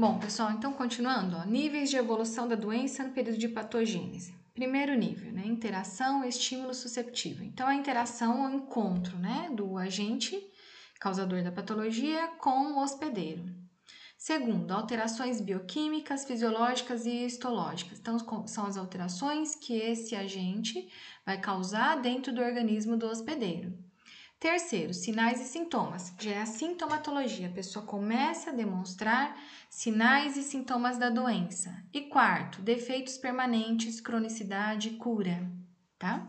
Bom, pessoal, então continuando, ó, níveis de evolução da doença no período de patogênese. Primeiro nível, né? Interação, estímulo susceptível. Então, a interação o encontro, né? Do agente causador da patologia com o hospedeiro. Segundo, alterações bioquímicas, fisiológicas e histológicas. Então, são as alterações que esse agente vai causar dentro do organismo do hospedeiro. Terceiro, sinais e sintomas. Já é a sintomatologia, a pessoa começa a demonstrar sinais e sintomas da doença. E quarto, defeitos permanentes, cronicidade, cura, tá?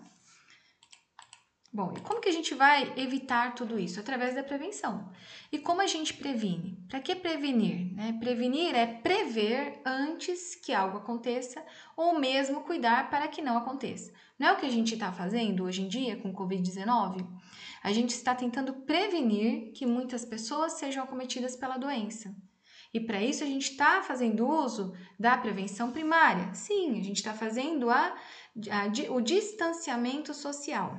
Bom, e como que a gente vai evitar tudo isso? Através da prevenção. E como a gente previne? Para que prevenir? Né? Prevenir é prever antes que algo aconteça ou mesmo cuidar para que não aconteça. Não é o que a gente está fazendo hoje em dia com Covid-19? A gente está tentando prevenir que muitas pessoas sejam acometidas pela doença. E para isso a gente está fazendo uso da prevenção primária. Sim, a gente está fazendo a, a, o distanciamento social.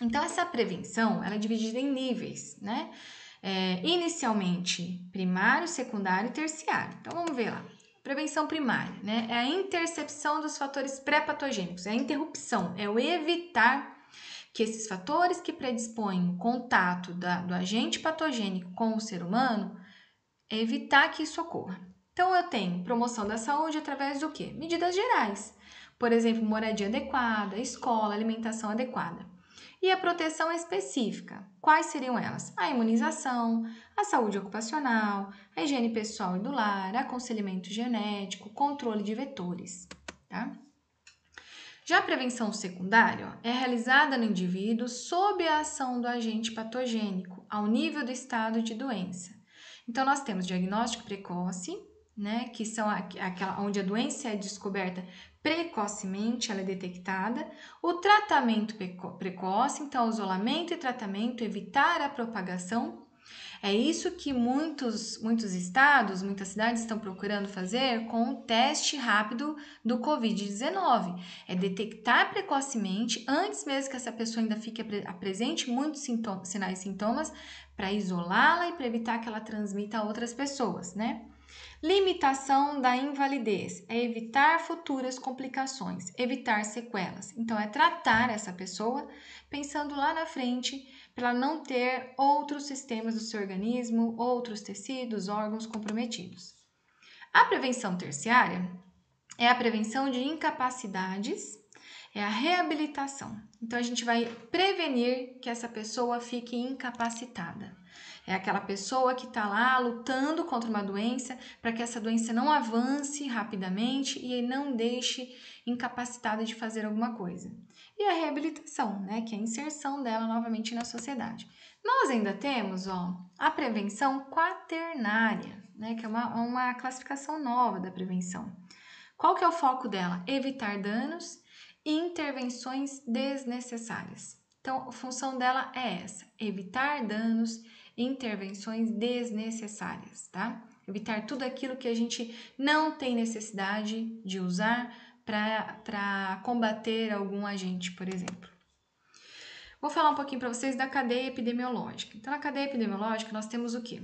Então, essa prevenção ela é dividida em níveis, né? É, inicialmente primário, secundário e terciário. Então, vamos ver lá. Prevenção primária, né? É a intercepção dos fatores pré-patogênicos, é a interrupção, é o evitar que esses fatores que predispõem o contato da, do agente patogênico com o ser humano evitar que isso ocorra. Então, eu tenho promoção da saúde através do que? Medidas gerais. Por exemplo, moradia adequada, escola, alimentação adequada. E a proteção específica. Quais seriam elas? A imunização, a saúde ocupacional, a higiene pessoal e do lar, aconselhamento genético, controle de vetores. Tá? Já a prevenção secundária é realizada no indivíduo sob a ação do agente patogênico, ao nível do estado de doença. Então, nós temos diagnóstico precoce, né, que são aquela onde a doença é descoberta precocemente, ela é detectada. O tratamento precoce, então, isolamento e tratamento, evitar a propagação é isso que muitos, muitos estados, muitas cidades estão procurando fazer com o teste rápido do Covid-19. É detectar precocemente, antes mesmo que essa pessoa ainda fique apresente muitos sinais e sintomas, para isolá-la e para evitar que ela transmita a outras pessoas, né? Limitação da invalidez é evitar futuras complicações, evitar sequelas. Então, é tratar essa pessoa pensando lá na frente para não ter outros sistemas do seu organismo, outros tecidos, órgãos comprometidos. A prevenção terciária é a prevenção de incapacidades é a reabilitação. Então a gente vai prevenir que essa pessoa fique incapacitada. É aquela pessoa que está lá lutando contra uma doença para que essa doença não avance rapidamente e não deixe incapacitada de fazer alguma coisa. E a reabilitação, né, que é a inserção dela novamente na sociedade. Nós ainda temos ó, a prevenção quaternária, né, que é uma, uma classificação nova da prevenção. Qual que é o foco dela? Evitar danos intervenções desnecessárias. Então, a função dela é essa: evitar danos, intervenções desnecessárias, tá? Evitar tudo aquilo que a gente não tem necessidade de usar para combater algum agente, por exemplo. Vou falar um pouquinho para vocês da cadeia epidemiológica. Então, na cadeia epidemiológica, nós temos o quê?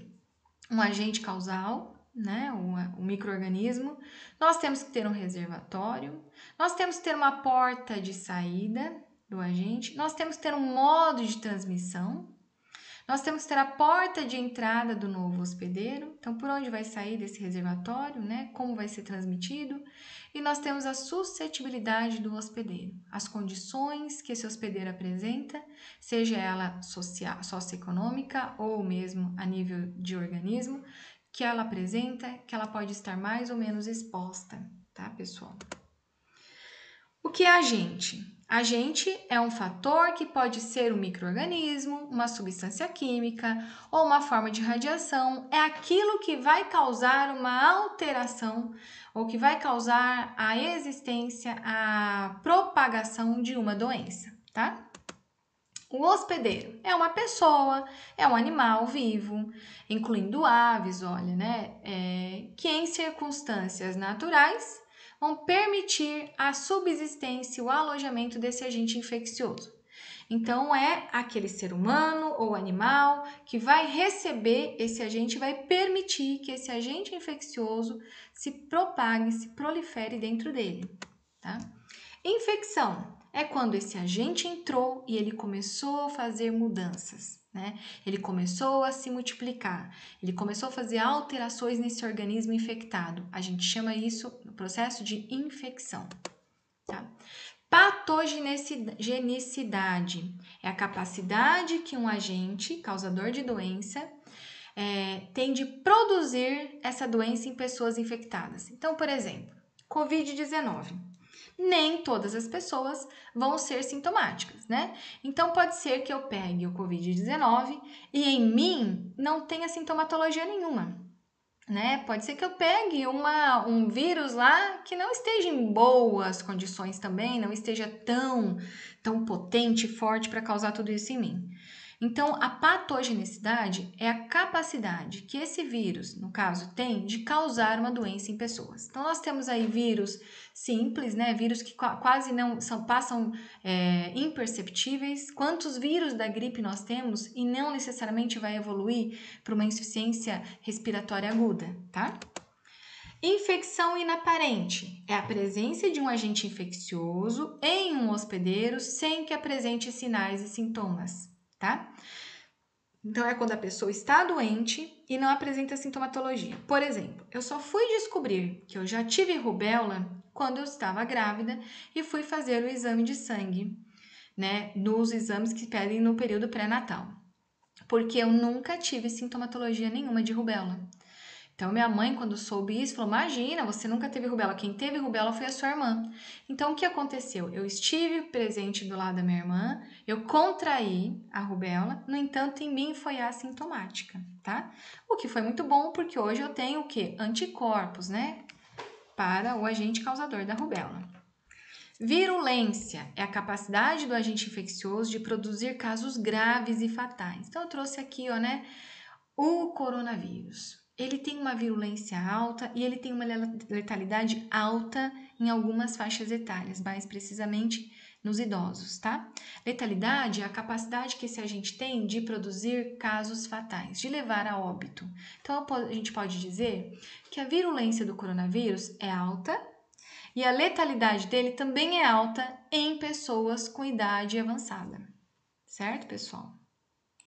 Um agente causal, né, o, o microorganismo, nós temos que ter um reservatório, nós temos que ter uma porta de saída do agente, nós temos que ter um modo de transmissão, nós temos que ter a porta de entrada do novo hospedeiro, então por onde vai sair desse reservatório, né, como vai ser transmitido, e nós temos a suscetibilidade do hospedeiro, as condições que esse hospedeiro apresenta, seja ela social, socioeconômica ou mesmo a nível de organismo, que ela apresenta, que ela pode estar mais ou menos exposta, tá, pessoal? O que é agente? Agente é um fator que pode ser um microorganismo, uma substância química ou uma forma de radiação. É aquilo que vai causar uma alteração ou que vai causar a existência, a propagação de uma doença, tá? O hospedeiro é uma pessoa, é um animal vivo, incluindo aves, olha, né? É, que em circunstâncias naturais vão permitir a subsistência e o alojamento desse agente infeccioso. Então, é aquele ser humano ou animal que vai receber esse agente, vai permitir que esse agente infeccioso se propague, se prolifere dentro dele. Tá? Infecção é quando esse agente entrou e ele começou a fazer mudanças. Né? Ele começou a se multiplicar, ele começou a fazer alterações nesse organismo infectado. A gente chama isso no processo de infecção. Tá? Patogenicidade é a capacidade que um agente causador de doença é, tem de produzir essa doença em pessoas infectadas. Então, por exemplo, Covid-19. Nem todas as pessoas vão ser sintomáticas, né? Então pode ser que eu pegue o COVID-19 e em mim não tenha sintomatologia nenhuma. Né? Pode ser que eu pegue uma, um vírus lá que não esteja em boas condições também, não esteja tão tão potente, forte para causar tudo isso em mim. Então, a patogenicidade é a capacidade que esse vírus, no caso, tem de causar uma doença em pessoas. Então, nós temos aí vírus simples, né? Vírus que quase não são, passam é, imperceptíveis. Quantos vírus da gripe nós temos e não necessariamente vai evoluir para uma insuficiência respiratória aguda, tá? Infecção inaparente é a presença de um agente infeccioso em um hospedeiro sem que apresente sinais e sintomas tá? Então é quando a pessoa está doente e não apresenta sintomatologia. Por exemplo, eu só fui descobrir que eu já tive rubéola quando eu estava grávida e fui fazer o exame de sangue, né, nos exames que pedem no período pré-natal. Porque eu nunca tive sintomatologia nenhuma de rubéola. Então, minha mãe, quando soube isso, falou: Imagina, você nunca teve rubéola. Quem teve rubéola foi a sua irmã. Então, o que aconteceu? Eu estive presente do lado da minha irmã, eu contraí a rubéola, no entanto, em mim foi assintomática, tá? O que foi muito bom, porque hoje eu tenho o quê? Anticorpos, né? Para o agente causador da rubéola. Virulência é a capacidade do agente infeccioso de produzir casos graves e fatais. Então, eu trouxe aqui, ó, né? O coronavírus ele tem uma virulência alta e ele tem uma letalidade alta em algumas faixas etárias, mais precisamente nos idosos, tá? Letalidade é a capacidade que esse agente tem de produzir casos fatais, de levar a óbito. Então a gente pode dizer que a virulência do coronavírus é alta e a letalidade dele também é alta em pessoas com idade avançada, certo, pessoal?